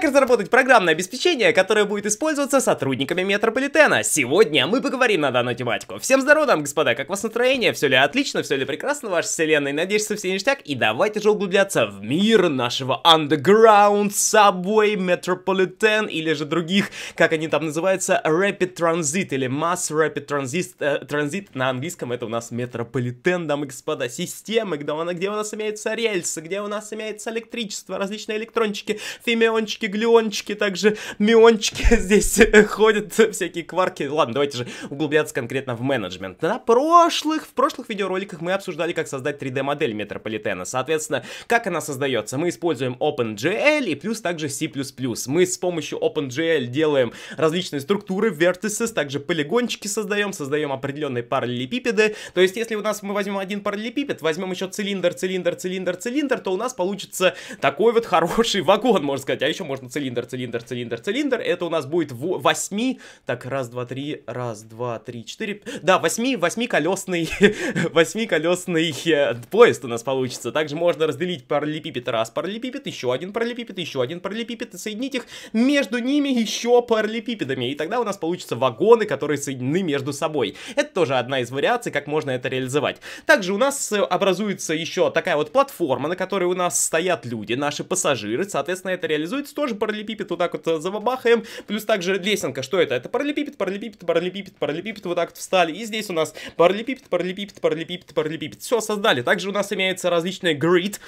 Как разработать программное обеспечение, которое будет использоваться сотрудниками метрополитена? Сегодня мы поговорим на данную тематику. Всем здорово, дамы господа, как у вас настроение? Все ли отлично, все ли прекрасно в вашей вселенной? Надеюсь, что все ништяк. И давайте же углубляться в мир нашего Underground, Subway, Metropolitan или же других, как они там называются, Rapid Transit или Mass Rapid Transit. Э, Transit на английском это у нас метрополитен, дамы и господа, системы, где, где у нас имеются рельсы, где у нас имеется электричество, различные электрончики, фимеончики, биглиончики, также миончики здесь ходят, всякие кварки. Ладно, давайте же углубляться конкретно в менеджмент. На прошлых, в прошлых видеороликах мы обсуждали, как создать 3D-модель метрополитена. Соответственно, как она создается? Мы используем OpenGL и плюс также C++. Мы с помощью OpenGL делаем различные структуры, vertices, также полигончики создаем, создаем определенные параллелепипеды. То есть, если у нас мы возьмем один параллелепипед, возьмем еще цилиндр, цилиндр, цилиндр, цилиндр, то у нас получится такой вот хороший вагон, можно сказать. А еще можно можно цилиндр, цилиндр, цилиндр, цилиндр. Это у нас будет 8, так, раз, два, три, раз, два, три, четыре, да, 8, 8 колесный, 8 колесный поезд у нас получится. Также можно разделить параллелепипед, раз параллелепипед, еще один параллелепипед, еще один параллелепипед, и соединить их между ними еще параллелепипедами. И тогда у нас получится вагоны, которые соединены между собой. Это тоже одна из вариаций, как можно это реализовать. Также у нас э, образуется еще такая вот платформа, на которой у нас стоят люди, наши пассажиры. Соответственно, это реализуется тоже тоже параллелепипед, вот так вот э, завабахаем Плюс также лесенка, что это? Это параллелепипед, параллелепипед, параллелепипед, параллелепипед, вот так вот встали. И здесь у нас параллелепипед, параллелепипед, параллелепипед, параллелепипед. Все, создали. Также у нас имеется различные грид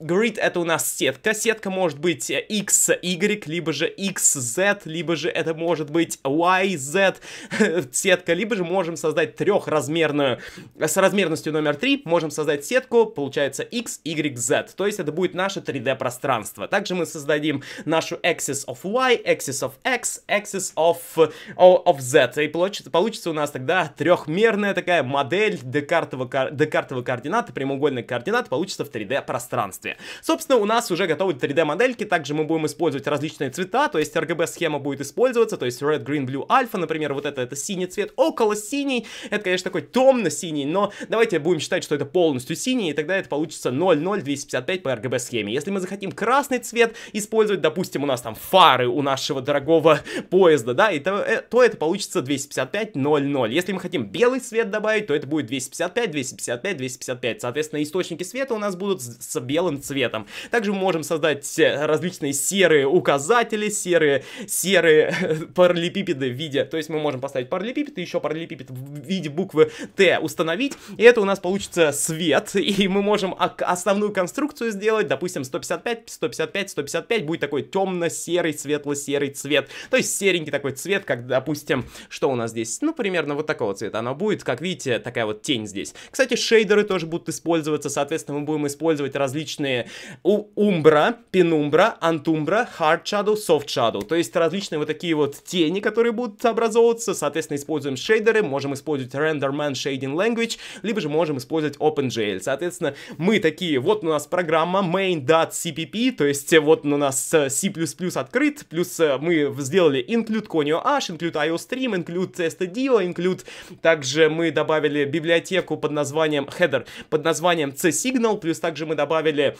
Grid это у нас сетка. Сетка может быть э, X, Y, либо же X, Z, либо же это может быть Y, Z сетка, либо же можем создать трехразмерную, с размерностью номер 3 можем создать сетку, получается X, Y, Z. То есть это будет наше 3D пространство. Также мы создадим нашу axis of Y, axis of X, axis of, of Z. И получится, получится у нас тогда трехмерная такая модель декартово-координаты, декартово координаты, прямоугольных координат, получится в 3D пространстве действия. Собственно, у нас уже готовы 3D-модельки, также мы будем использовать различные цвета, то есть RGB-схема будет использоваться, то есть Red, Green, Blue, Alpha, например, вот это, это синий цвет, около синий, это, конечно, такой темно-синий, но давайте будем считать, что это полностью синий, и тогда это получится 00255 по RGB-схеме. Если мы захотим красный цвет использовать, допустим, у нас там фары у нашего дорогого поезда, да, и то, э, то это получится 255.00. Если мы хотим белый цвет добавить, то это будет 255, 255, 255. Соответственно, источники света у нас будут с белым цветом. Также мы можем создать э, различные серые указатели, серые, серые параллелепипеды в виде, то есть мы можем поставить параллелепипед и еще параллелепипед в виде буквы Т установить, и это у нас получится свет, и мы можем основную конструкцию сделать, допустим, 155, 155, 155, будет такой темно-серый, светло-серый цвет, то есть серенький такой цвет, как, допустим, что у нас здесь, ну, примерно вот такого цвета оно будет, как видите, такая вот тень здесь. Кстати, шейдеры тоже будут использоваться, соответственно, мы будем использовать различные различные Umbra, Penumbra, Antumbra, Hard Shadow, Soft Shadow. То есть различные вот такие вот тени, которые будут образовываться. Соответственно, используем шейдеры, можем использовать RenderMan Shading Language, либо же можем использовать OpenGL. Соответственно, мы такие, вот у нас программа main.cpp, то есть вот у нас э, C++ открыт, плюс э, мы сделали include Conio H, include IOStream, include STDio, include... Также мы добавили библиотеку под названием header, под названием C-Signal, плюс также мы добавили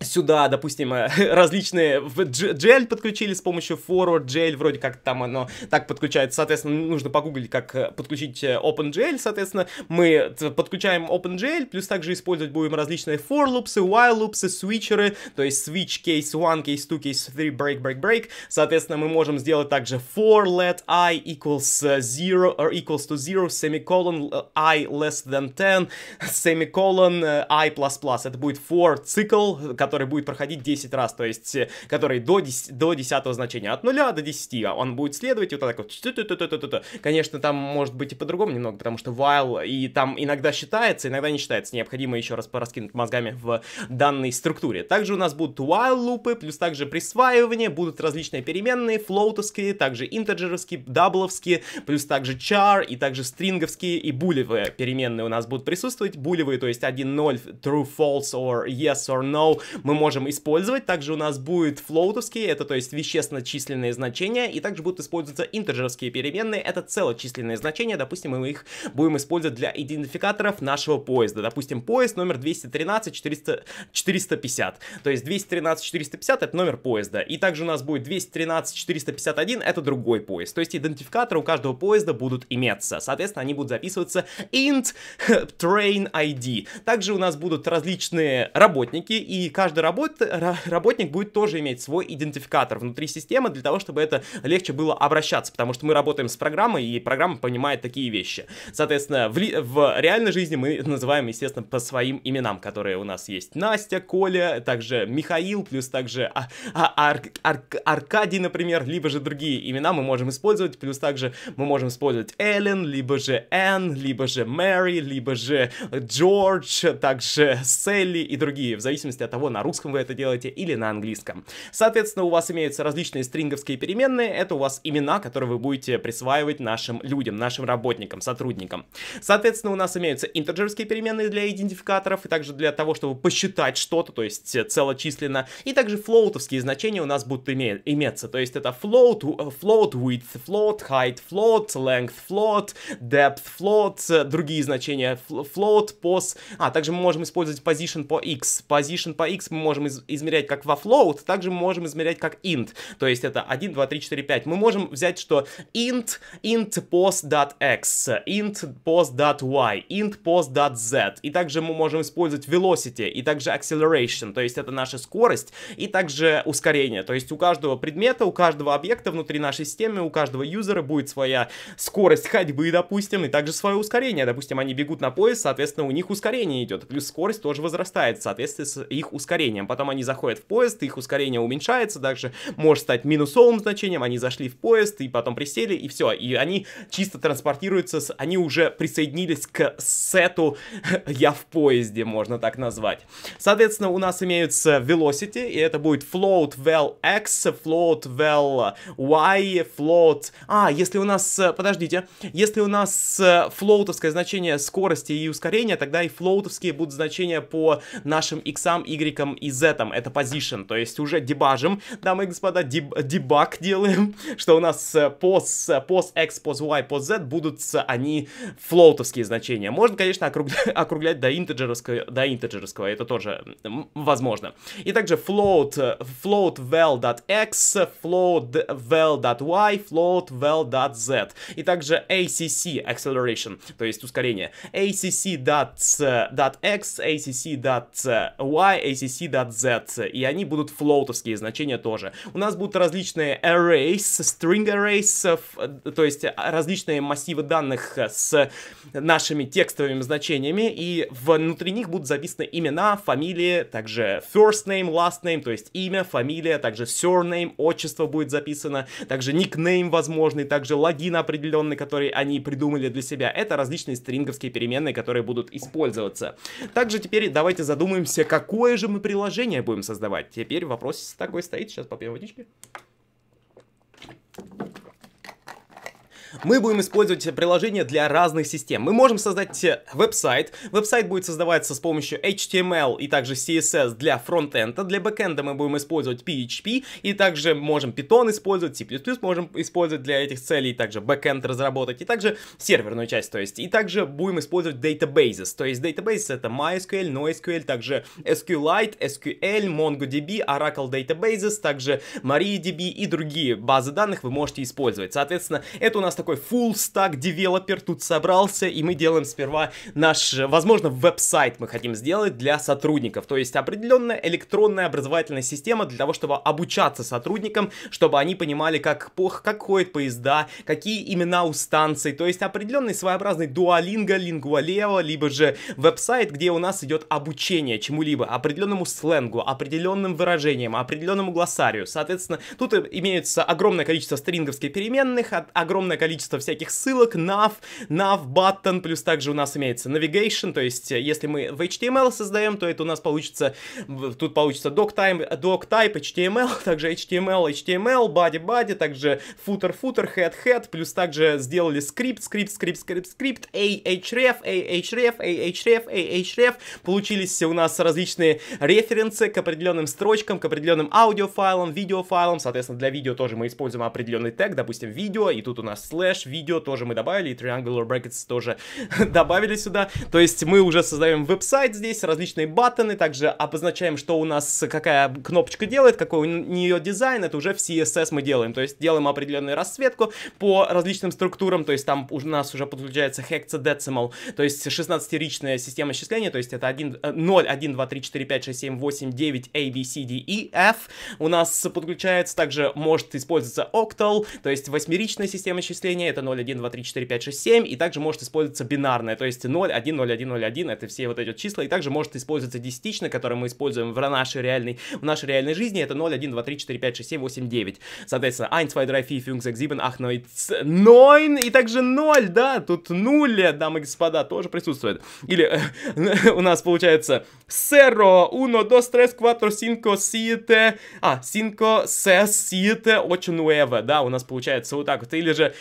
сюда, допустим, э, различные джель подключили с помощью forward джель, вроде как там оно так подключается, соответственно, нужно погуглить, как э, подключить э, OpenGL, соответственно, мы подключаем OpenGL, плюс также использовать будем различные for loops, while loops, свитчеры, то есть switch case 1, case 2, case 3, break, break, break, соответственно, мы можем сделать также for let i equals 0 or equals to 0, semicolon i less than 10, semicolon i++, это будет for цикл, который который будет проходить 10 раз, то есть, э, который до, 10, до 10 значения, от 0 до 10, а он будет следовать, и вот так вот, конечно, там может быть и по-другому немного, потому что while, и там иногда считается, иногда не считается, необходимо еще раз пораскинуть мозгами в данной структуре. Также у нас будут while лупы, плюс также присваивание, будут различные переменные, флоутовские, также интеджеровские, дабловские, плюс также char, и также стринговские и булевые переменные у нас будут присутствовать, булевые, то есть 1, 0, true, false, or yes, or no, мы можем использовать. Также у нас будет флоутовские, это то есть вещественно-численные значения, и также будут использоваться интеджерские переменные, это целочисленные значения, допустим, мы их будем использовать для идентификаторов нашего поезда. Допустим, поезд номер 213 400, 450, то есть 213 450 это номер поезда, и также у нас будет 213 451 это другой поезд, то есть идентификаторы у каждого поезда будут иметься, соответственно, они будут записываться int train ID. Также у нас будут различные работники, и каждый каждый работ... работник будет тоже иметь свой идентификатор внутри системы для того, чтобы это легче было обращаться, потому что мы работаем с программой, и программа понимает такие вещи. Соответственно, в, ли... в реальной жизни мы называем, естественно, по своим именам, которые у нас есть. Настя, Коля, также Михаил, плюс также а... А... Ар... Ар... Аркадий, например, либо же другие имена мы можем использовать, плюс также мы можем использовать Эллен, либо же Энн, либо же Мэри, либо же Джордж, также Селли и другие, в зависимости от того, на на русском вы это делаете или на английском. Соответственно, у вас имеются различные стринговские переменные, это у вас имена, которые вы будете присваивать нашим людям, нашим работникам, сотрудникам. Соответственно, у нас имеются интеджерские переменные для идентификаторов и также для того, чтобы посчитать что-то, то есть э, целочисленно, и также флоутовские значения у нас будут иметься, то есть это float, float width, float height, float length, float depth, float, э, другие значения, float, pos, а также мы можем использовать position по x, position по x мы можем из измерять как во float, также мы можем измерять как int. То есть это 1, 2, 3, 4, 5. Мы можем взять, что int, int post.x, int post.y, int post.z. И также мы можем использовать velocity, и также acceleration, то есть это наша скорость, и также ускорение. То есть у каждого предмета, у каждого объекта внутри нашей системы, у каждого юзера будет своя скорость ходьбы, допустим, и также свое ускорение. Допустим, они бегут на поезд, соответственно, у них ускорение идет, плюс скорость тоже возрастает соответственно, с их ускорением ускорением. Потом они заходят в поезд, их ускорение уменьшается, также может стать минусовым значением, они зашли в поезд и потом присели, и все. И они чисто транспортируются, с... они уже присоединились к сету «я в поезде», можно так назвать. Соответственно, у нас имеются velocity, и это будет float vel x, float vel y, float... А, если у нас... Подождите. Если у нас э, флоутовское значение скорости и ускорения, тогда и флоутовские будут значения по нашим x, y пабликом и z это position, то есть уже дебажим, дамы и господа, деб дебаг делаем, что у нас pos, pos x, pos y, pos z будут они флоутовские значения. Можно, конечно, округлять, округлять до интеджеровского, до интеджеровского, это тоже возможно. И также float, float val.x, float val.y, float val.z. И также acc, acceleration, то есть ускорение. acc.x, э, acc.y, э, acc cc z, и они будут флоутовские значения тоже. У нас будут различные arrays, string arrays, э, то есть а, различные массивы данных с нашими текстовыми значениями, и внутри них будут записаны имена, фамилии, также first name, last name, то есть имя, фамилия, также surname, отчество будет записано, также никнейм возможный, также логин определенный, который они придумали для себя. Это различные стринговские переменные, которые будут использоваться. Также теперь давайте задумаемся, какое же мы мы приложение будем создавать. Теперь вопрос такой стоит. Сейчас попьем водички. Мы будем использовать приложение для разных систем. Мы можем создать э, веб-сайт. Веб-сайт будет создаваться с помощью HTML и также CSS для фронтенда. Для бэкенда мы будем использовать PHP и также можем Python использовать, C++ можем использовать для этих целей, также бэкенд разработать и также серверную часть, то есть. И также будем использовать databases, то есть databases это MySQL, NoSQL, также SQLite, SQL, MongoDB, Oracle Databases, также MariaDB и другие базы данных вы можете использовать. Соответственно, это у нас такой full stack developer тут собрался, и мы делаем сперва наш, возможно, веб-сайт мы хотим сделать для сотрудников, то есть определенная электронная образовательная система для того, чтобы обучаться сотрудникам, чтобы они понимали, как, как ходят поезда, какие имена у станций, то есть определенный своеобразный дуалинго, лингуалео, либо же веб-сайт, где у нас идет обучение чему-либо, определенному сленгу, определенным выражением определенному глоссарию. Соответственно, тут имеется огромное количество стрингов переменных, огромное количество количество всяких ссылок, nav, nav button, плюс также у нас имеется navigation, то есть э, если мы в HTML создаем, то это у нас получится, тут получится doc, time, doc type, HTML, также HTML, HTML, body, body, также footer, footer, head, head, плюс также сделали скрипт, скрипт, скрипт, скрипт, скрипт, ahref, ahref, ahref, ahref, получились у нас различные референсы к определенным строчкам, к определенным аудиофайлам, видеофайлам, соответственно, для видео тоже мы используем определенный тег, допустим, видео, и тут у нас Flash, видео тоже мы добавили, и Triangular Brackets тоже добавили сюда. То есть мы уже создаем веб-сайт здесь, различные баттоны, также обозначаем, что у нас какая кнопочка делает, какой у нее дизайн, это уже в CSS мы делаем. То есть делаем определенную расцветку по различным структурам, то есть там у нас уже подключается hexadecimal, то есть 16-ричная система счисления, то есть это 1, 0, 1, 2, 3, 4, 5, 6, 7, 8, 9, A, B, C, D, E, F. У нас подключается также может использоваться octal, то есть восьмеричная система счисления, вычисления, это 0, 1, 2, 3, 4, 5, 6, 7, и также может использоваться бинарное, то есть 0, 1, 0, 1, 0, 1, это все вот эти вот числа, и также может использоваться десятичное, которое мы используем в нашей реальной, в нашей реальной жизни, это 0, 1, 2, 3, 4, 5, 6, 7, 8, 9. Соответственно, 1, 2, 3, 4, 5, 6, 7, 8, 9, и также 0, да, тут 0, дамы и господа, тоже присутствует. Или э, у нас получается 0, 1, 2, 3, 4, 5, 7, а, 5, 6, 7, 8, 9, да, у нас получается вот так вот, или же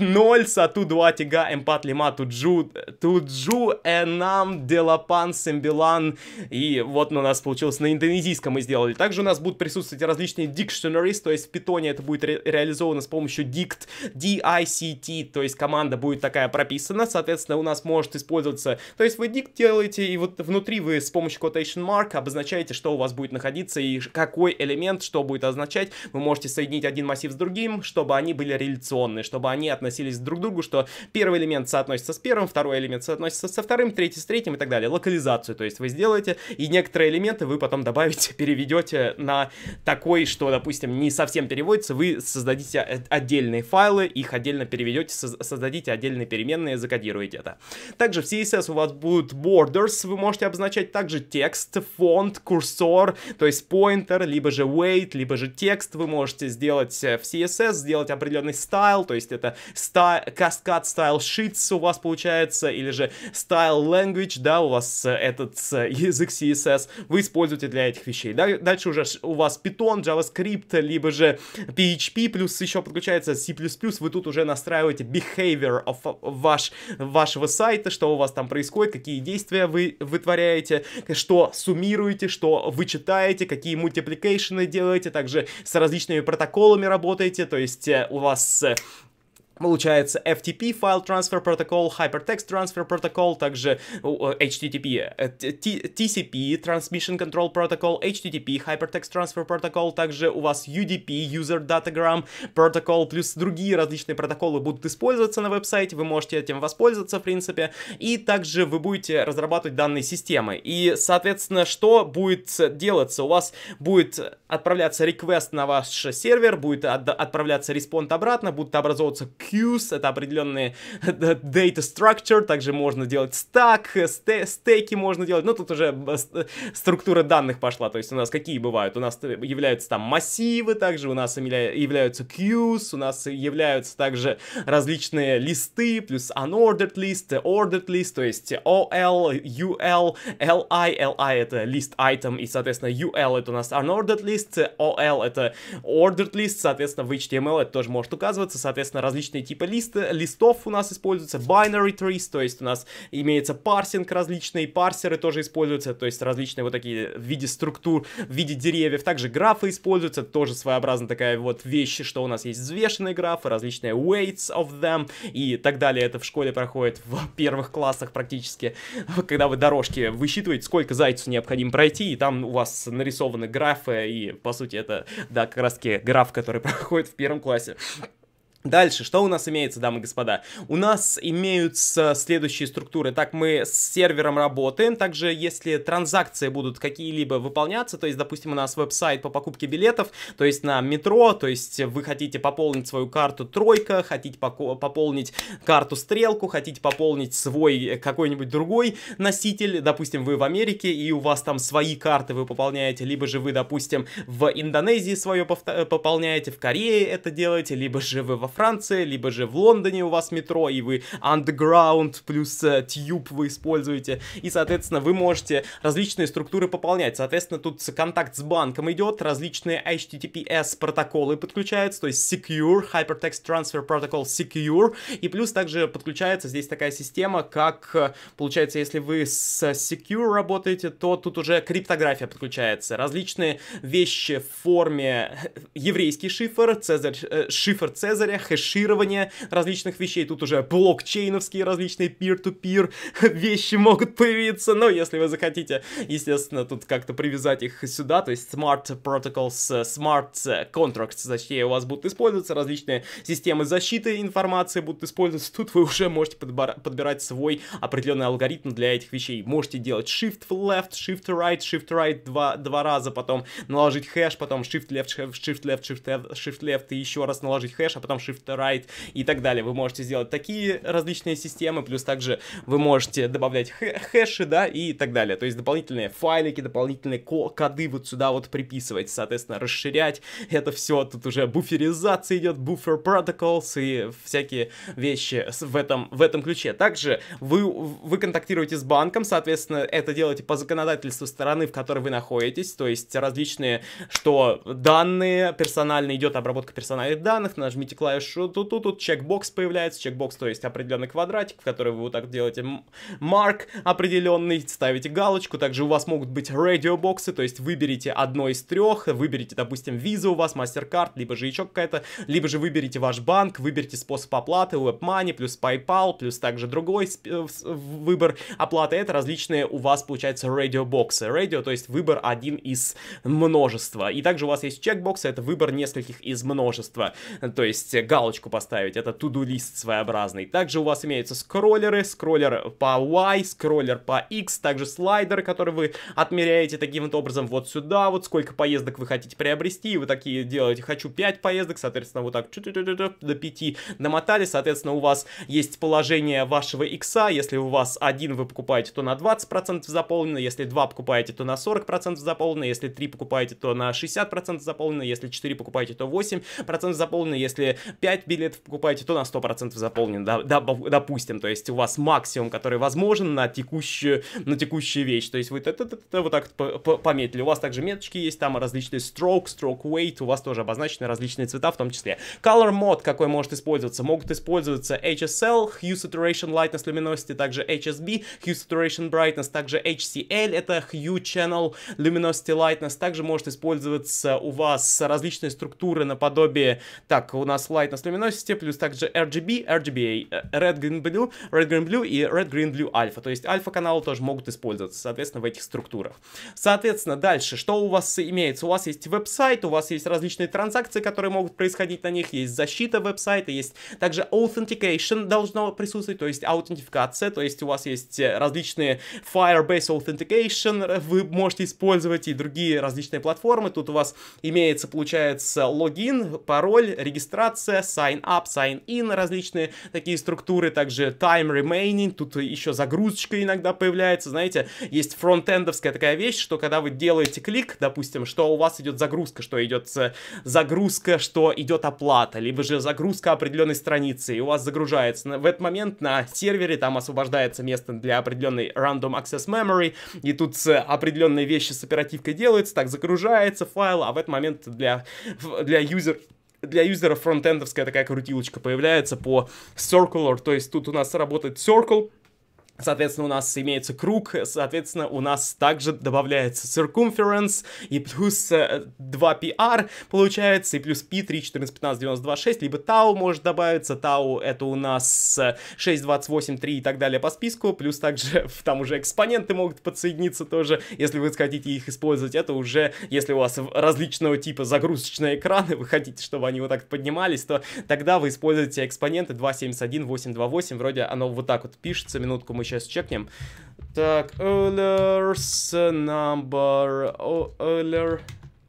Ноль са сату дуатига эмпат лима туджу туджу энам делапан сэмбилан И вот у нас получилось на индонезийском мы сделали. Также у нас будут присутствовать различные dictionaries, то есть в питоне это будет ре реализовано с помощью dict, D-I-C-T, то есть команда будет такая прописана, соответственно, у нас может использоваться, то есть вы dict делаете, и вот внутри вы с помощью quotation mark обозначаете, что у вас будет находиться и какой элемент, что будет означать. Вы можете соединить один массив с другим, чтобы они были реляционные, чтобы они они относились друг к другу, что первый элемент соотносится с первым, второй элемент соотносится со вторым, третий с третьим и так далее. Локализацию, то есть вы сделаете, и некоторые элементы вы потом добавите, переведете на такой, что, допустим, не совсем переводится, вы создадите отдельные файлы, их отдельно переведете, создадите отдельные переменные, закодируете это. Также в CSS у вас будут borders, вы можете обозначать также текст, фонд, курсор, то есть pointer, либо же weight, либо же текст, вы можете сделать э, в CSS, сделать определенный стайл, то есть это это каскад стайл sheets у вас получается, или же style language, да, у вас э, этот язык CSS, вы используете для этих вещей. Дальше уже у вас Python, JavaScript, либо же PHP, плюс еще подключается C++, вы тут уже настраиваете behavior of ваш, вашего сайта, что у вас там происходит, какие действия вы вытворяете, что суммируете, что вы читаете, какие мультипликейшены делаете, также с различными протоколами работаете, то есть э, у вас э, Получается FTP File Transfer Protocol, Hypertext Transfer Protocol, также HTTP, э, TCP Transmission Control Protocol, HTTP Hypertext Transfer Protocol, также у вас UDP User Datagram Protocol, плюс другие различные протоколы будут использоваться на веб-сайте, вы можете этим воспользоваться, в принципе, и также вы будете разрабатывать данные системы. И, соответственно, что будет делаться? У вас будет отправляться request на ваш сервер, будет от отправляться респонд обратно, будут образовываться queues, это определенные data structure, также можно делать stack, стейки можно делать, но ну, тут уже э, э, структура данных пошла, то есть у нас какие бывают, у нас э, являются там массивы, также у нас являются queues, у нас являются также различные листы, плюс unordered list, ordered list, то есть OL, UL, LI, LI это list item, и, соответственно, UL это у нас unordered list, OL это ordered list, соответственно, в HTML это тоже может указываться, соответственно, различные различные типы листа, листов у нас используются, binary trees, то есть у нас имеется парсинг различные, парсеры тоже используются, то есть различные вот такие в виде структур, в виде деревьев, также графы используются, тоже своеобразно такая вот вещь, что у нас есть взвешенные графы, различные weights of them и так далее, это в школе проходит в первых классах практически, когда вы дорожки высчитываете, сколько зайцу необходимо пройти, и там у вас нарисованы графы, и по сути это, да, как раз таки граф, который проходит в первом классе. Дальше, что у нас имеется, дамы и господа? У нас имеются следующие структуры. Так, мы с сервером работаем. Также, если транзакции будут какие-либо выполняться, то есть, допустим, у нас веб-сайт по покупке билетов, то есть на метро, то есть вы хотите пополнить свою карту тройка, хотите пополнить карту стрелку, хотите пополнить свой э, какой-нибудь другой носитель. Допустим, вы в Америке, и у вас там свои карты вы пополняете, либо же вы, допустим, в Индонезии свое э, пополняете, в Корее это делаете, либо же вы во Франция, либо же в Лондоне у вас метро, и вы Underground плюс э, Tube вы используете, и, соответственно, вы можете различные структуры пополнять. Соответственно, тут контакт с банком идет, различные HTTPS протоколы подключаются, то есть Secure, Hypertext Transfer Protocol Secure, и плюс также подключается здесь такая система, как, э, получается, если вы с Secure работаете, то тут уже криптография подключается, различные вещи в форме э, еврейский шифр, Цезарь, э, шифр Цезаря, хэширование различных вещей. Тут уже блокчейновские различные peer-to-peer -peer вещи могут появиться. Но если вы захотите, естественно, тут как-то привязать их сюда, то есть smart protocols, э, smart э, contracts, точнее, у вас будут использоваться различные системы защиты информации будут использоваться. Тут вы уже можете подбирать свой определенный алгоритм для этих вещей. Можете делать shift left, shift right, shift right два, два раза, потом наложить хэш, потом shift left, shift left, shift left, shift left и еще раз наложить хэш, а потом shift shift-right и так далее. Вы можете сделать такие различные системы, плюс также вы можете добавлять хэши, да, и так далее. То есть дополнительные файлики, дополнительные коды вот сюда вот приписывать, соответственно, расширять это все. Тут уже буферизация идет, буфер protocols и всякие вещи в этом, в этом ключе. Также вы, вы контактируете с банком, соответственно, это делаете по законодательству стороны, в которой вы находитесь, то есть различные, что данные персональные, идет обработка персональных данных, нажмите клавишу что тут, тут, тут чекбокс появляется, чекбокс, то есть определенный квадратик, в который вы вот так делаете марк определенный, ставите галочку, также у вас могут быть радиобоксы, то есть выберите одно из трех, выберите, допустим, виза у вас, MasterCard, либо же еще какая-то, либо же выберите ваш банк, выберите способ оплаты, WebMoney, плюс PayPal, плюс также другой э, выбор оплаты, это различные у вас, получается, радиобоксы, радио, то есть выбор один из множества, и также у вас есть чекбоксы, это выбор нескольких из множества, то есть галочку поставить. Это to-do лист своеобразный. Также у вас имеются скроллеры, скроллер по Y, скроллер по X, также слайдеры, которые вы отмеряете таким вот образом вот сюда, вот сколько поездок вы хотите приобрести, и вы такие делаете, хочу 5 поездок, соответственно, вот так до 5 намотали, соответственно, у вас есть положение вашего X, если у вас один вы покупаете, то на 20% заполнено, если два покупаете, то на 40% заполнено, если три покупаете, то на 60% заполнено, если 4 покупаете, то 8% заполнено, если 5 билетов покупаете, то на 100% заполнен, да, да, допустим. То есть у вас максимум, который возможен на текущую, на текущую вещь. То есть вы это, вот так пометили. У вас также меточки есть, там различные stroke, stroke weight, у вас тоже обозначены различные цвета в том числе. Color mode, какой может использоваться? Могут использоваться HSL, Hue Saturation Lightness Luminosity, также HSB, Hue Saturation Brightness, также HCL, это Hue Channel Luminosity Lightness. Также может использоваться у вас различные структуры наподобие, так, у нас Light White на слеменной системе, плюс также RGB, RGBA, э, Red Green Blue, Red Green Blue и Red Green Blue Alpha. То есть альфа-каналы тоже могут использоваться, соответственно, в этих структурах. Соответственно, дальше, что у вас имеется? У вас есть веб-сайт, у вас есть различные транзакции, которые могут происходить на них, есть защита веб-сайта, есть также authentication должно присутствовать, то есть аутентификация, то есть у вас есть э, различные Firebase Authentication, э, вы можете использовать и другие различные платформы. Тут у вас имеется, получается, логин, пароль, регистрация, sign up, sign in, различные такие структуры, также time remaining, тут еще загрузочка иногда появляется, знаете, есть фронтендовская такая вещь, что когда вы делаете клик, допустим, что у вас идет загрузка, что идет загрузка, что идет оплата, либо же загрузка определенной страницы, и у вас загружается. В этот момент на сервере там освобождается место для определенной random access memory, и тут определенные вещи с оперативкой делаются, так загружается файл, а в этот момент для, для юзера для юзера фронтендовская такая крутилочка появляется по circular, то есть тут у нас работает circle, Соответственно, у нас имеется круг, соответственно, у нас также добавляется circumference, и плюс 2PR э, получается, и плюс P, 3, 14, 15, 92, 6, либо tau может добавиться, tau это у нас 6, 28, 3 и так далее по списку, плюс также там уже экспоненты могут подсоединиться тоже, если вы хотите их использовать, это уже, если у вас различного типа загрузочные экраны, вы хотите, чтобы они вот так поднимались, то тогда вы используете экспоненты 271, 828, вроде оно вот так вот пишется, минутку мы сейчас чекнем. Так, Euler's number, Euler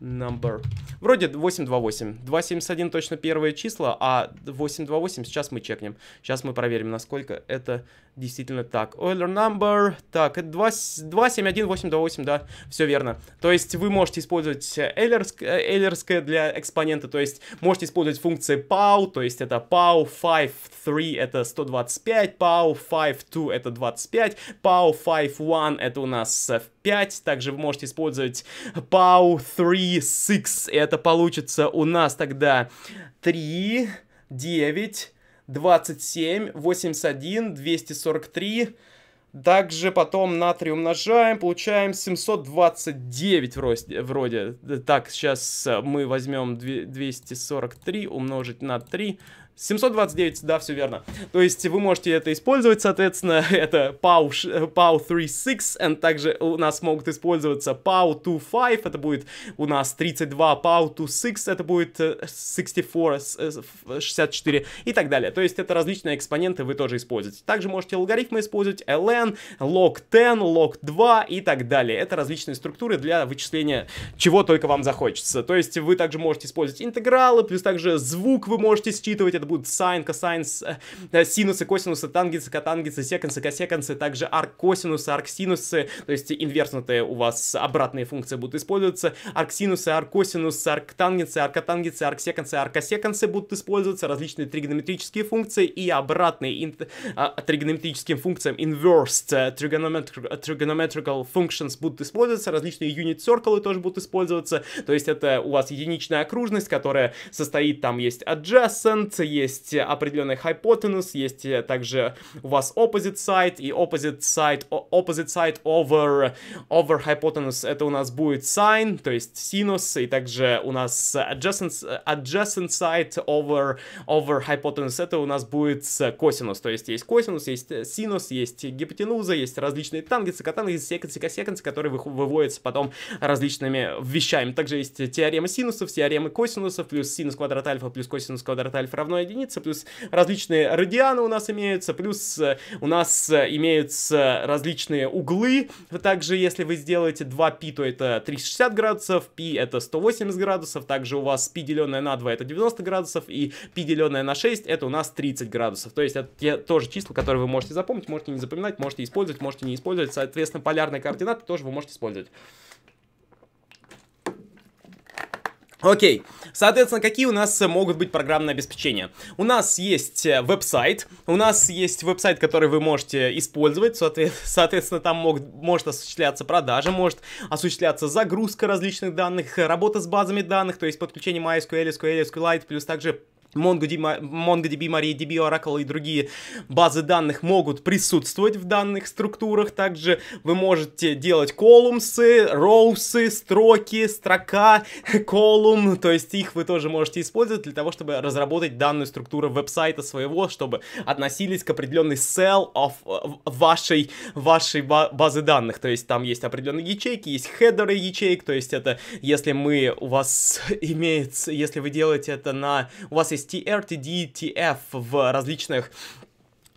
number. Вроде 828. 271 точно первые числа, а 828 сейчас мы чекнем. Сейчас мы проверим, насколько это действительно так. Euler number. Так, 271 828. да, все верно. То есть вы можете использовать эйлерск, эйлерское для экспонента, то есть можете использовать функции pow, то есть это pow 53 это 125, pow 52 это 25, pow 51 это у нас в э, 5. Также вы можете использовать POW и Это получится у нас тогда 3, 9, 27, 81, 243. Также потом на натрий умножаем, получаем 729 вроде. вроде. Так, сейчас мы возьмем 243 умножить на 3 729, да, все верно. То есть вы можете это использовать, соответственно, это POW, POW 36, and также у нас могут использоваться POW 25, это будет у нас 32, POW 26, это будет 64, э, 64 э, и так далее. То есть это различные экспоненты вы тоже используете. Также можете алгоритмы использовать, ln, log 10, log 2 и так далее. Это различные структуры для вычисления чего только вам захочется. То есть вы также можете использовать интегралы, плюс также звук вы можете считывать, это будут сайн, косайн, э, э, синусы, косинусы, тангенсы, катангенсы, секансы, косекансы, также арккосинусы, арксинусы, то есть инверснутые у вас обратные функции будут использоваться, арксинусы, арккосинусы, арктангенсы, аркотангенсы, арксекансы, аркосекансы будут использоваться, различные тригонометрические функции и обратные ин, а, тригонометрическим функциям inversed trigonometric, trigonometrical functions будут использоваться, различные unit circle тоже будут использоваться, то есть это у вас единичная окружность, которая состоит, там есть adjacent, есть определенный hypotenuse, есть э, также у вас opposite side и opposite side, opposite side over, over hypotenuse, это у нас будет sine, то есть синус, и также у нас adjacent, adjacent side over, over hypotenuse, это у нас будет косинус, то есть есть косинус, есть э, синус, есть гипотенуза, есть различные тангенсы, котангенсы, секансы, косекансы, которые выводятся потом различными вещами. Также есть теорема синусов, теорема косинусов, плюс синус квадрат альфа плюс косинус квадрат альфа равно единица, плюс различные радианы у нас имеются, плюс э, у нас э, имеются различные углы. Также, если вы сделаете 2π, то это 360 градусов, π это 180 градусов, также у вас π деленное на 2 это 90 градусов, и π деленное на 6 это у нас 30 градусов. То есть это те тоже числа, которые вы можете запомнить, можете не запоминать, можете использовать, можете не использовать. Соответственно, полярные координаты тоже вы можете использовать. Окей, соответственно, какие у нас могут быть программные обеспечения? У нас есть э, веб-сайт, у нас есть веб-сайт, который вы можете использовать, соответственно, там мог, может осуществляться продажа, может осуществляться загрузка различных данных, работа с базами данных, то есть подключение MySQL, SQL, SQLite, плюс также MongoDB, MariaDB, Oracle и другие базы данных могут присутствовать в данных структурах. Также вы можете делать колумсы, роусы, строки, строка, колумн. То есть их вы тоже можете использовать для того, чтобы разработать данную структуру веб-сайта своего, чтобы относились к определенной cell of э, вашей, вашей базы данных. То есть там есть определенные ячейки, есть хедеры ячеек. То есть это если мы у вас имеется, если вы делаете это на... У вас есть SSTR, TD, TF в различных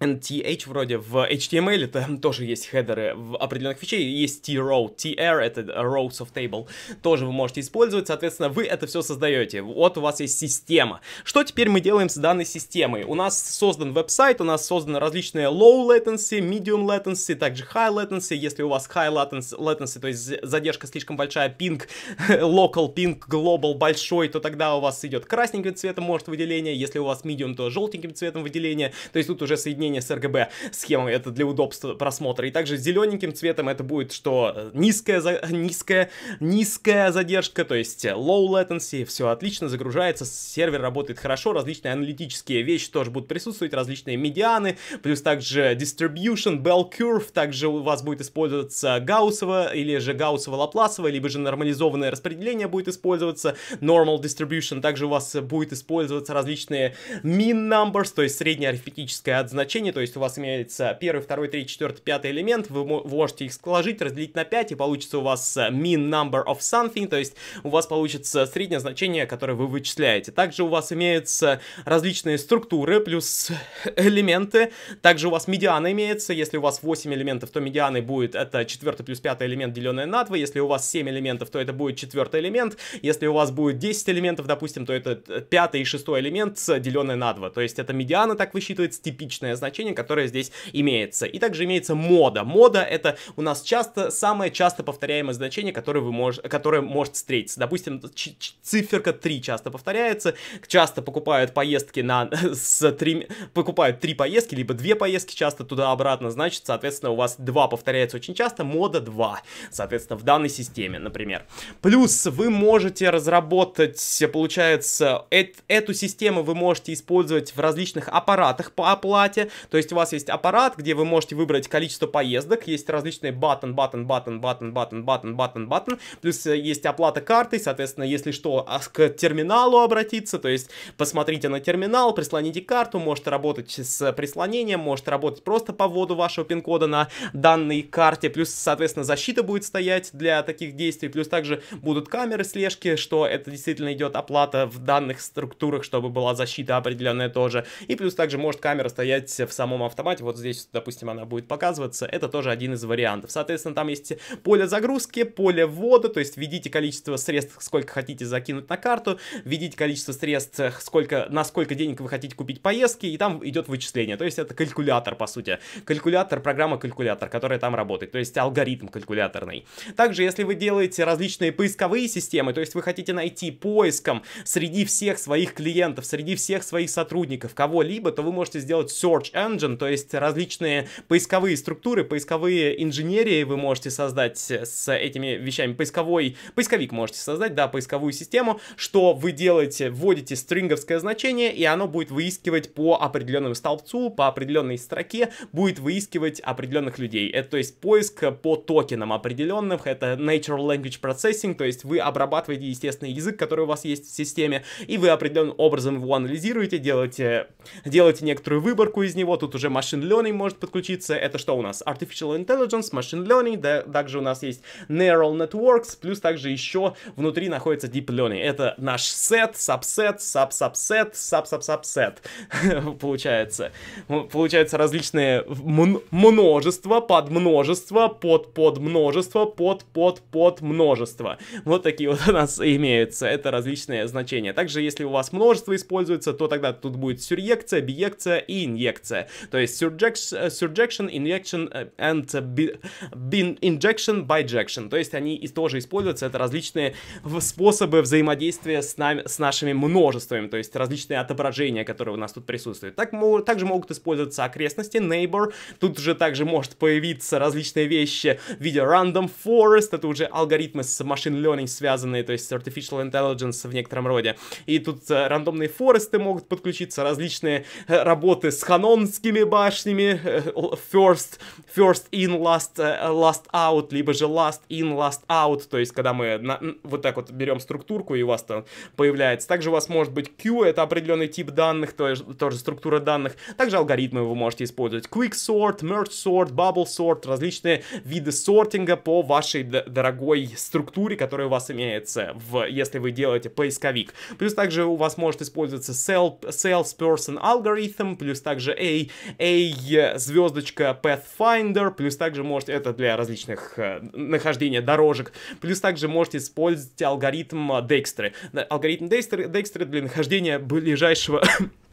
NTH вроде в HTML, это тоже есть хедеры в определенных вещей, есть T-row, TR, это rows of table, тоже вы можете использовать, соответственно, вы это все создаете, вот у вас есть система. Что теперь мы делаем с данной системой? У нас создан веб-сайт, у нас созданы различные low latency, medium latency, также high latency, если у вас high latency, latency то есть задержка слишком большая, ping, local ping, global большой, то тогда у вас идет красненьким цветом может выделение, если у вас medium, то желтеньким цветом выделение, то есть тут уже соединение сравнение с RGB схемой, это для удобства просмотра. И также зелененьким цветом это будет, что э, низкая, за... низкая, низкая задержка, то есть э, low latency, все отлично, загружается, сервер работает хорошо, различные аналитические вещи тоже будут присутствовать, различные медианы, плюс также distribution, bell curve, также у вас будет использоваться гауссово или же гауссово-лапласово, либо же нормализованное распределение будет использоваться, normal distribution, также у вас э, будет использоваться различные min numbers, то есть среднее арифметическое от значения, значение, то есть у вас имеется первый, второй, третий, четвертый, пятый элемент, вы можете их сложить, разделить на 5, и получится у вас э, mean number of something, то есть у вас получится среднее значение, которое вы вычисляете. Также у вас имеются различные структуры плюс элементы, также у вас медиана имеется, если у вас 8 элементов, то медианой будет это четвертый плюс пятый элемент, деленное на 2, если у вас 7 элементов, то это будет четвертый элемент, если у вас будет 10 элементов, допустим, то это э, пятый и шестой элемент, э, деленное на 2, то есть это медиана так высчитывается, типичное значение, значение, которое здесь имеется. И также имеется мода. Мода это у нас часто самое часто повторяемое значение, которое, вы мож... которое может встретиться. Допустим, циферка 3 часто повторяется, часто покупают поездки на... с 3... покупают 3 поездки, либо 2 поездки часто туда-обратно, значит, соответственно, у вас 2 повторяется очень часто, мода 2, соответственно, в данной системе, например. Плюс вы можете разработать, получается, э эту систему вы можете использовать в различных аппаратах по оплате, то есть у вас есть аппарат, где вы можете выбрать количество поездок, есть различные баттон, баттон, баттон, баттон, баттон, баттон, баттон, баттон, плюс э, есть оплата картой, соответственно, если что, а к терминалу обратиться, то есть посмотрите на терминал, прислоните карту, может работать с прислонением, может работать просто по вводу вашего пин-кода на данной карте, плюс, соответственно, защита будет стоять для таких действий, плюс также будут камеры слежки, что это действительно идет оплата в данных структурах, чтобы была защита определенная тоже, и плюс также может камера стоять появляющихся в самом автомате, вот здесь, допустим, она будет показываться, это тоже один из вариантов. Соответственно, там есть поле загрузки, поле ввода, то есть введите количество средств, сколько хотите закинуть на карту, введите количество средств, сколько, на сколько денег вы хотите купить поездки, и там идет вычисление. То есть это калькулятор, по сути. Калькулятор, программа-калькулятор, которая там работает. То есть алгоритм калькуляторный. Также, если вы делаете различные поисковые системы, то есть вы хотите найти поиском среди всех своих клиентов, среди всех своих сотрудников кого-либо, то вы можете сделать search Search Engine, то есть различные поисковые структуры, поисковые инженерии вы можете создать с этими вещами. Поисковой, поисковик можете создать, да, поисковую систему, что вы делаете, вводите стринговское значение, и оно будет выискивать по определенному столбцу, по определенной строке, будет выискивать определенных людей. Это, то есть, поиск по токенам определенных, это Natural Language Processing, то есть вы обрабатываете естественный язык, который у вас есть в системе, и вы определенным образом его анализируете, делаете, делаете некоторую выборку из него, тут уже машин learning может подключиться. Это что у нас? Artificial Intelligence, Machine Learning, да, также у нас есть Neural Networks, плюс также еще внутри находится Deep Learning. Это наш сет, сабсет, саб-сабсет, саб-саб-сабсет. Получается. Получается различные множество, под множество под под множество под под под множество. Вот такие вот у нас имеются. Это различные значения. Также, если у вас множество используется, то тогда тут будет сюръекция, биекция и инъекция инъекция. То есть surjection, injection eh, and injection, bijection. То есть они тоже используются, это различные способы взаимодействия с, нами, с нашими множествами, то есть различные отображения, которые у нас тут присутствуют. Так, также могут использоваться окрестности, neighbor, тут же также может появиться различные вещи в виде random forest, это уже алгоритмы с машин learning связанные, то есть artificial intelligence в некотором роде. И тут э, рандомные форесты могут подключиться, различные э, работы с Hanon лондонскими башнями, э, first, first in, last, э, last out, либо же last in, last out, то есть когда мы на, вот так вот берем структурку и у вас там появляется. Также у вас может быть Q, это определенный тип данных, то есть структура данных. Также алгоритмы вы можете использовать. Quick sort, merge sort, bubble sort, различные виды сортинга по вашей дорогой структуре, которая у вас имеется, в, если вы делаете поисковик. Плюс также у вас может использоваться sales salesperson algorithm, плюс также эй, эй, звездочка Pathfinder, плюс также можете, это для различных э, нахождения дорожек, плюс также можете использовать алгоритм Декстры. Алгоритм Декстры, Декстры для нахождения ближайшего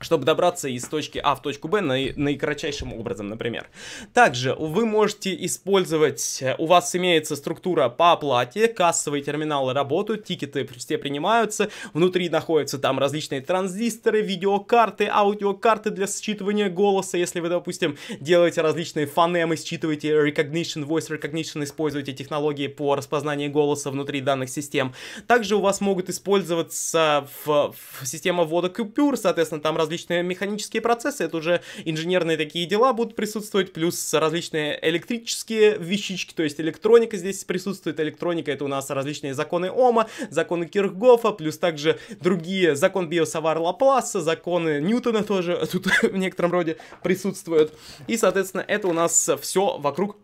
чтобы добраться из точки А в точку Б на, наикратчайшим образом, например. Также вы можете использовать, э, у вас имеется структура по оплате, кассовые терминалы работают, тикеты все принимаются, внутри находятся там различные транзисторы, видеокарты, аудиокарты для считывания голоса, если вы, допустим, делаете различные фонемы, считываете recognition, voice recognition, используете технологии по распознанию голоса внутри данных систем. Также у вас могут использоваться в, в система ввода купюр, соответственно, там различные механические процессы, это уже инженерные такие дела будут присутствовать, плюс различные электрические вещички, то есть электроника здесь присутствует, электроника это у нас различные законы Ома, законы Кирхгофа, плюс также другие, закон Биосавар Лапласа, законы Ньютона тоже тут в некотором роде присутствуют, и, соответственно, это у нас все вокруг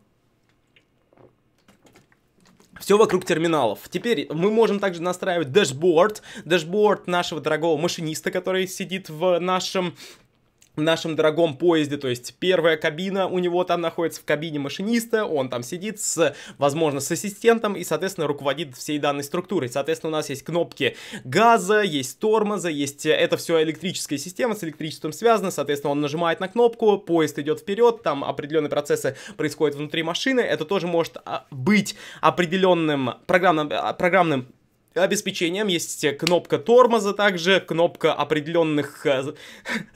все вокруг терминалов. Теперь мы можем также настраивать дашборд, дашборд нашего дорогого машиниста, который сидит в нашем в нашем дорогом поезде, то есть первая кабина у него там находится в кабине машиниста, он там сидит с, возможно, с ассистентом и, соответственно, руководит всей данной структурой. Соответственно, у нас есть кнопки газа, есть тормоза, есть э, это все электрическая система, с электричеством связано, соответственно, он нажимает на кнопку, поезд идет вперед, там определенные процессы происходят внутри машины, это тоже может а, быть определенным программным, а, программным обеспечением. Есть кнопка тормоза также, кнопка определенных э,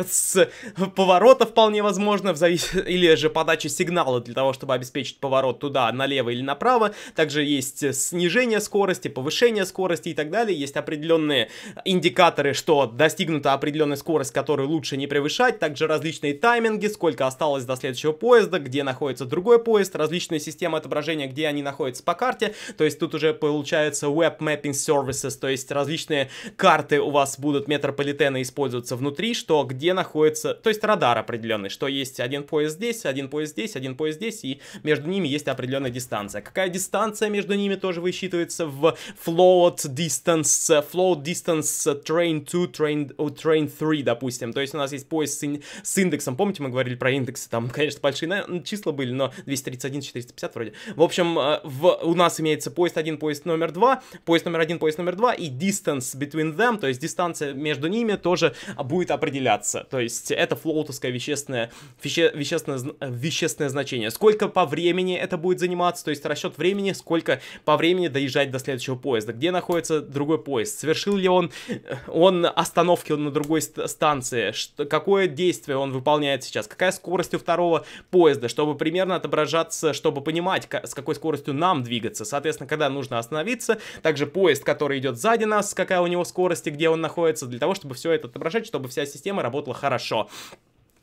с поворота вполне возможно, в завис... или же подачи сигнала для того, чтобы обеспечить поворот туда, налево или направо. Также есть снижение скорости, повышение скорости и так далее. Есть определенные индикаторы, что достигнута определенная скорость, которую лучше не превышать. Также различные тайминги, сколько осталось до следующего поезда, где находится другой поезд, различные системы отображения, где они находятся по карте. То есть тут уже получается web mapping services, то есть различные карты у вас будут метрополитена использоваться внутри, что где находится, то есть радар определенный, что есть один поезд здесь, один поезд здесь, один поезд здесь, и между ними есть определенная дистанция. Какая дистанция между ними тоже высчитывается в float distance, float distance э, train 2, train, э, train 3, допустим. То есть у нас есть поезд с, ин, с индексом, помните, мы говорили про индексы, там, конечно, большие числа были, но 231, 450 вроде. В общем, э, в, у нас имеется поезд 1, поезд номер 2, поезд номер 1 один поезд номер два, и distance between them, то есть дистанция между ними тоже будет определяться. То есть это флоутовское вещественное, веще, вещественное, э, вещественное значение. Сколько по времени это будет заниматься, то есть расчет времени, сколько по времени доезжать до следующего поезда, где находится другой поезд, совершил ли он, э, он остановки на другой станции, что, какое действие он выполняет сейчас, какая скорость у второго поезда, чтобы примерно отображаться, чтобы понимать, с какой скоростью нам двигаться. Соответственно, когда нужно остановиться, также поезд, который идет сзади нас, какая у него скорость и где он находится, для того, чтобы все это отображать, чтобы вся система работала хорошо.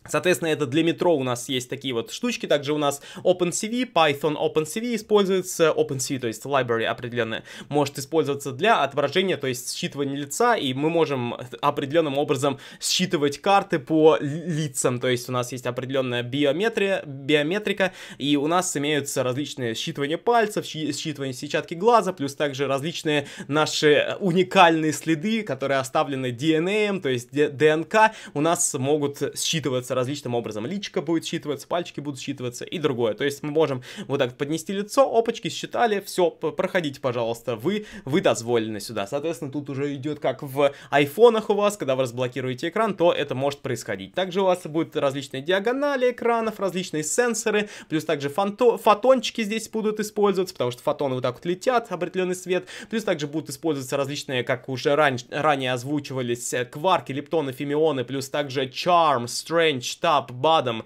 Соответственно, это для метро у нас есть такие вот штучки. Также у нас OpenCV, Python OpenCV используется. OpenCV, то есть library определенная, может использоваться для отображения, то есть считывания лица. И мы можем определенным образом считывать карты по лицам. То есть у нас есть определенная биометрия, биометрика. И у нас имеются различные считывания пальцев, считывание сетчатки глаза, плюс также различные наши уникальные следы, которые оставлены DNA, то есть ДНК, у нас могут считываться считываться различным образом. Личка будет считываться, пальчики будут считываться и другое. То есть мы можем вот так поднести лицо, опачки считали, все, проходите, пожалуйста, вы, вы дозволены сюда. Соответственно, тут уже идет как в айфонах у вас, когда вы разблокируете экран, то это может происходить. Также у вас будут различные диагонали экранов, различные сенсоры, плюс также фото фотончики здесь будут использоваться, потому что фотоны вот так вот летят, определенный свет, плюс также будут использоваться различные, как уже ран ранее озвучивались, э, кварки, лептоны, фемионы, плюс также charm, strange, damage, tap, bottom,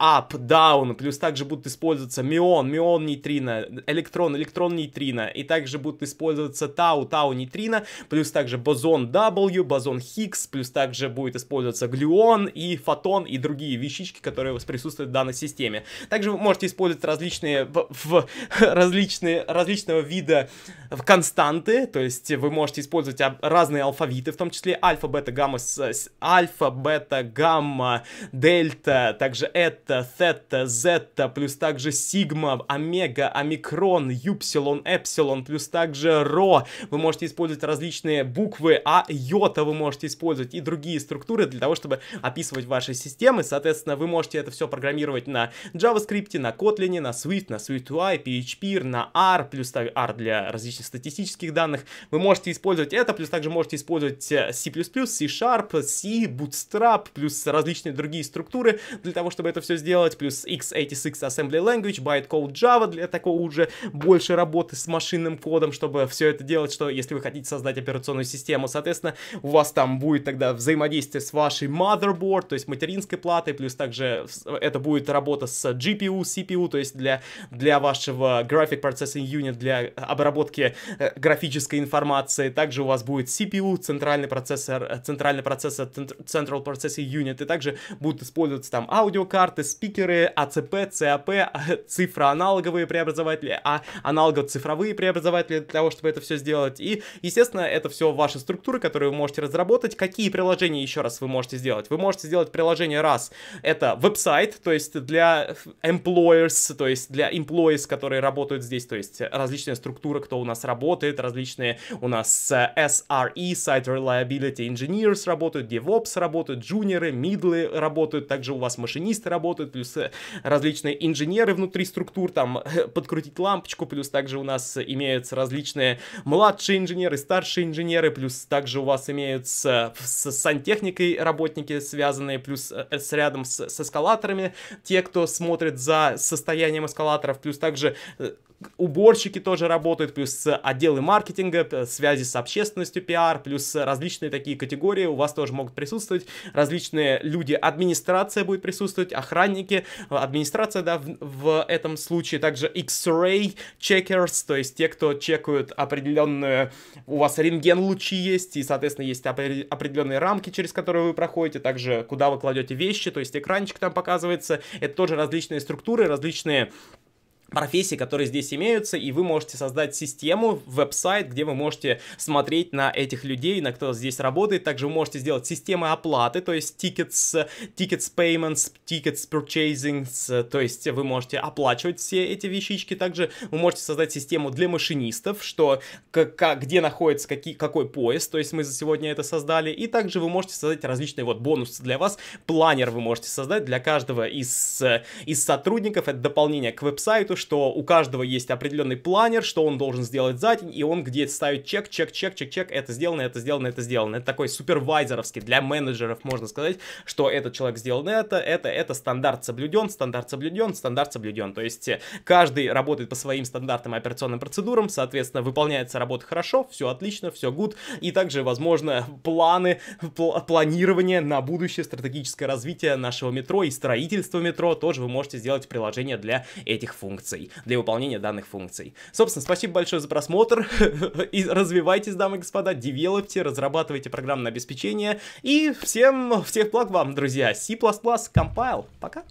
up, down, плюс также будут использоваться мион, мион нейтрино, электрон, электрон нейтрино, и также будут использоваться тау, тау нейтрино, плюс также бозон W, бозон Хиггс, плюс также будет использоваться глюон и фотон и другие вещички, которые вас присутствуют в данной системе. Также вы можете использовать различные в, в различные, различного вида константы, то есть вы можете использовать разные алфавиты, в том числе альфа, бета, гамма, с, с, альфа, бета, гамма, дельта, также это, theta, зета, плюс также сигма, омега, омикрон, юпсилон, эпсилон, плюс также ро. Вы можете использовать различные буквы, а йота вы можете использовать и другие структуры для того, чтобы описывать ваши системы. Соответственно, вы можете это все программировать на JavaScript, на Kotlin, на Swift, на SwiftUI, PHP, на R, плюс R для различных статистических данных. Вы можете использовать это, плюс также можете использовать э, C++, C-Sharp, C, Bootstrap, плюс различные другие структуры для того, чтобы это все сделать, плюс x86 assembly language, bytecode Java для такого уже больше работы с машинным кодом, чтобы все это делать, что если вы хотите создать операционную систему, соответственно, у вас там будет тогда взаимодействие с вашей motherboard, то есть материнской платой, плюс также это будет работа с GPU, CPU, то есть для, для вашего Graphic Processing Unit, для обработки э, графической информации, также у вас будет CPU, центральный процессор, э, центральный процессор, Central Processing Unit, и также будут будут использоваться там аудиокарты, спикеры, АЦП, ЦАП, а, цифроаналоговые преобразователи, а аналогово-цифровые преобразователи для того, чтобы это все сделать. И, естественно, это все ваши структуры, которые вы можете разработать. Какие приложения еще раз вы можете сделать? Вы можете сделать приложение раз, это веб-сайт, то есть для employers, то есть для employees, которые работают здесь, то есть различные структуры, кто у нас работает, различные у нас э, SRE, Site Reliability Engineers работают, DevOps работают, джуниоры, мидлы работают, работают, также у вас машинисты работают, плюс э, различные инженеры внутри структур, там э, подкрутить лампочку, плюс также у нас имеются различные младшие инженеры, старшие инженеры, плюс также у вас имеются э, с сантехникой работники связанные, плюс с рядом с, с эскалаторами, те, кто смотрит за состоянием эскалаторов, плюс также уборщики тоже работают, плюс э, отделы маркетинга, связи с общественностью, пиар, плюс э, различные такие категории у вас тоже могут присутствовать, различные люди, администрация будет присутствовать, охранники, э, администрация, да, в, в этом случае, также X-ray checkers, то есть те, кто чекают определенную, у вас рентген лучи есть, и, соответственно, есть определенные рамки, через которые вы проходите, также куда вы кладете вещи, то есть экранчик там показывается, это тоже различные структуры, различные профессии, которые здесь имеются, и вы можете создать систему, веб-сайт, где вы можете смотреть на этих людей, на кто здесь работает. Также вы можете сделать системы оплаты, то есть tickets, tickets payments, tickets purchasing, то есть вы можете оплачивать все эти вещички. Также вы можете создать систему для машинистов, что как, где находится какие, какой поезд, то есть мы за сегодня это создали. И также вы можете создать различные вот бонусы для вас. Планер вы можете создать для каждого из, из сотрудников. Это дополнение к веб-сайту, что у каждого есть определенный планер, что он должен сделать за день, и он где ставит чек, чек, чек, чек, чек, это сделано, это сделано, это сделано. Это такой супервайзеровский для менеджеров, можно сказать, что этот человек сделал это, это, это, стандарт соблюден, стандарт соблюден, стандарт соблюден. То есть э, каждый работает по своим стандартам и операционным процедурам, соответственно, выполняется работа хорошо, все отлично, все good, и также, возможно, планы, пл планирование на будущее, стратегическое развитие нашего метро и строительство метро тоже вы можете сделать приложение для этих функций функций, для выполнения данных функций. Собственно, спасибо большое за просмотр. и развивайтесь, дамы и господа, девелопте, разрабатывайте программное обеспечение. И всем всех благ вам, друзья. C++ Compile. Пока.